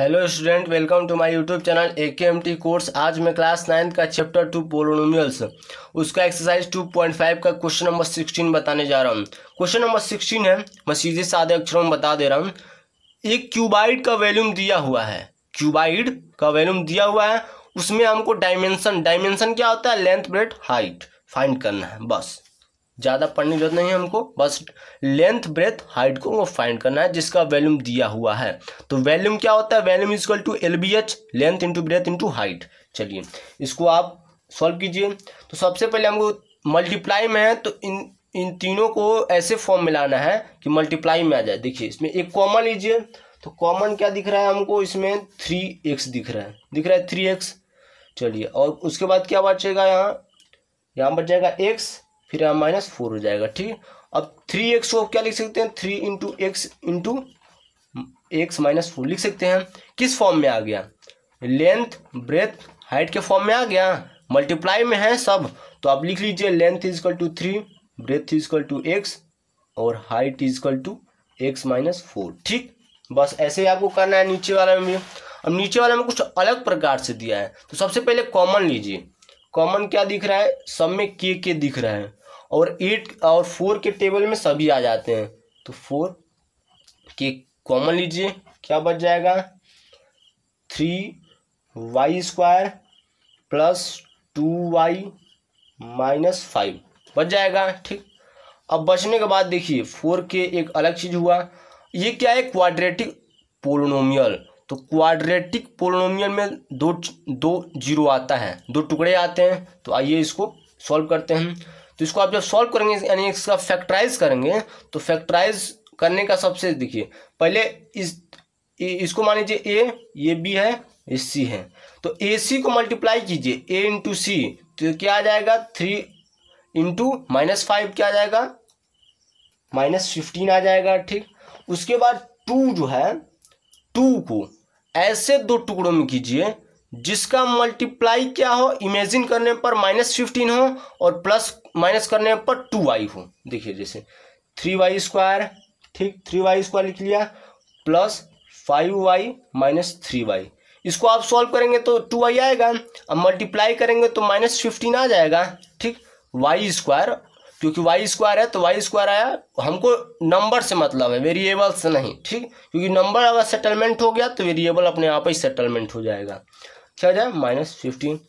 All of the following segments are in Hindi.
hello student welcome to my YouTube channel A K M T course आज मैं क्लास नाइन्थ का चैप्टर टू पोलोनोमियल्स उसका एक्सरसाइज टू पॉइंट फाइव का क्वेश्चन नंबर सिक्सटीन बताने जा रहा हूँ क्वेश्चन नंबर सिक्सटीन है मैं सीधे सादे अक्षरों में बता दे रहा हूँ एक क्यूबाइड का वैल्यूम दिया हुआ है क्यूबाइड का वैल्यूम दिया हुआ है उसमें हमको डायमेंशन डायमेंशन क्या होता है लेंथ ब्रेड हाइट फाइंड करना है बस ज़्यादा पढ़ने की जरूरत नहीं है हमको बस लेंथ ब्रेथ हाइट को फाइंड करना है जिसका वैल्यूम दिया हुआ है तो वैल्यूम क्या होता है volume is equal to L B H length into breadth into height चलिए इसको आप सॉल्व कीजिए तो सबसे पहले हमको मल्टीप्लाई में है तो इन इन तीनों को ऐसे फॉर्म में लाना है कि मल्टीप्लाई में आ जाए देखिए इसमें एक कॉमन लीजिए तो कॉमन क्या दिख रहा है हमको इसमें थ्री एक्स दिख रहा है दिख रहा है थ्री एक्स चलिए और उसके बाद क्या बचेगा यहाँ यहाँ बच जाएगा एक्स फिर यहाँ माइनस फोर हो जाएगा ठीक है अब थ्री एक्स को क्या लिख सकते हैं three into x into x minus four लिख सकते हैं किस फॉर्म में आ गया लेंथ ब्रेथ हाइट के फॉर्म में आ गया मल्टीप्लाई में है सब तो आप लिख लीजिए length is equal to three breadth is equal to x और height is equal to x minus four ठीक बस ऐसे ही आपको करना है नीचे वाला में भी अब नीचे वाला में कुछ अलग प्रकार से दिया है तो सबसे पहले कॉमन लीजिए कॉमन क्या दिख रहा है सब में के के दिख रहा है और एट और फोर के टेबल में सभी आ जाते हैं तो फोर के कॉमन लीजिए क्या बच जाएगा three y square plus two y minus five बच जाएगा ठीक अब बचने के बाद देखिए फोर के एक अलग चीज़ हुआ ये क्या है क्वाड्रेटिक पोलोनोमियल तो क्वाड्रेटिक पोलोमियल में दो दो जीरो आता है दो टुकड़े आते हैं तो आइए इसको सॉल्व करते हैं तो इसको आप जब सॉल्व करेंगे यानी इसका फैक्टराइज करेंगे तो फैक्टराइज करने का सबसे देखिए पहले इस इसको मान लीजिए ए ये बी है ये सी है तो ए सी को मल्टीप्लाई कीजिए ए इंटू सी तो क्या आ जाएगा थ्री इंटू माइनस फाइव क्या आ जाएगा माइनस फिफ्टीन आ जाएगा ठीक उसके बाद टू जो है टू को ऐसे दो टुकड़ों में कीजिए जिसका मल्टीप्लाई क्या हो इमेजिन करने पर माइनस फिफ्टीन हो और प्लस माइनस करने पर टू वाई हो देखिए जैसे थ्री वाई स्क्वायर ठीक थ्री वाई स्क्वायर लिख लिया plus five y minus three y इसको आप सॉल्व करेंगे तो टू वाई आएगा अब मल्टीप्लाई करेंगे तो माइनस फिफ्टीन आ जाएगा ठीक वाई स्क्वायर क्योंकि वाई स्क्वायर है तो वाई स्क्वायर आया हमको नंबर से मतलब है वेरिएबल से नहीं ठीक क्योंकि नंबर अगर सेटलमेंट हो गया तो वेरिएबल अपने आप ही सेटलमेंट हो जाएगा क्या हो जाए माइनस फिफ्टीन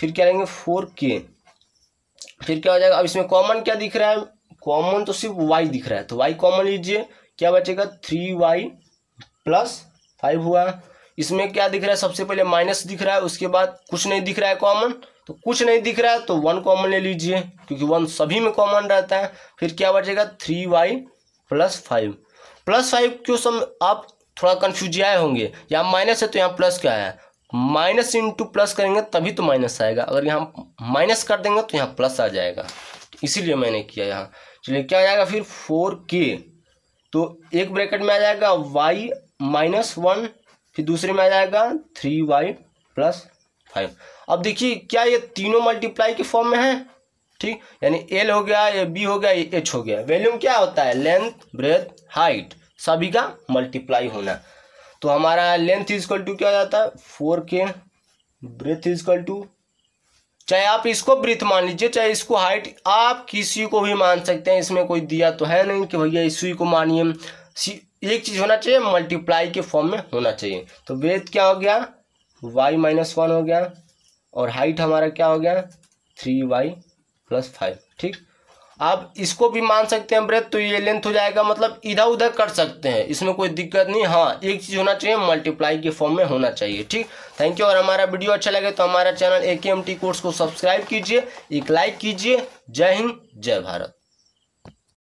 फिर क्या लेंगे फोर के फिर क्या हो जाएगा अब इसमें कॉमन क्या दिख रहा है कॉमन तो सिर्फ वाई दिख रहा है तो वाई कॉमन लीजिए क्या बचेगा थ्री वाई प्लस फाइव हुआ इसमें क्या दिख रहा है सबसे पहले माइनस दिख रहा है उसके बाद कुछ नहीं दिख रहा है कॉमन तो कुछ नहीं दिख रहा है तो वन कॉमन ले लीजिए क्योंकि वन सभी में कॉमन रहता है फिर क्या बचेगा three y plus five plus five क्यों सम आप थोड़ा कन्फ्यूज आए होंगे यहाँ माइनस है तो यहाँ प्लस क्या है माइनस इंटू प्लस करेंगे तभी तो माइनस आएगा अगर यहाँ माइनस कर देंगे तो यहाँ प्लस आ जाएगा इसीलिए मैंने किया यहाँ चलिए क्या आ जाएगा फिर फोर के तो एक ब्रैकेट में आ जाएगा वाई माइनस वन फिर दूसरे में आ जाएगा थ्री वाई प्लस फाइव अब देखिए क्या ये तीनों मल्टीप्लाई के फॉर्म में है ठीक यानी एल हो गया ये बी हो गया एच हो गया वैल्यूम क्या होता है लेंथ ब्रेथ हाइट सभी का मल्टीप्लाई होना तो हमारा लेंथ इजकल टू क्या हो जाता है फोर के ब्रेथ इजकल टू चाहे आप इसको ब्रिथ मान लीजिए चाहे इसको हाइट आप किसी को भी मान सकते हैं इसमें कोई दिया तो है नहीं कि भैया इसी को मानिए एक चीज़ होना चाहिए मल्टीप्लाई के फॉर्म में होना चाहिए तो ब्रेथ क्या हो गया वाई माइनस वन हो गया और हाइट हमारा क्या हो गया थ्री वाई प्लस फाइव ठीक आप इसको भी मान सकते हैं ब्रेथ तो ये लेंथ हो जाएगा मतलब इधर उधर कर सकते हैं इसमें कोई दिक्कत नहीं हाँ एक चीज़ होना चाहिए मल्टीप्लाई के फॉर्म में होना चाहिए ठीक थैंक यू और हमारा वीडियो अच्छा लगे तो हमारा चैनल ए कोर्स को सब्सक्राइब कीजिए एक लाइक कीजिए जय हिंद जय भारत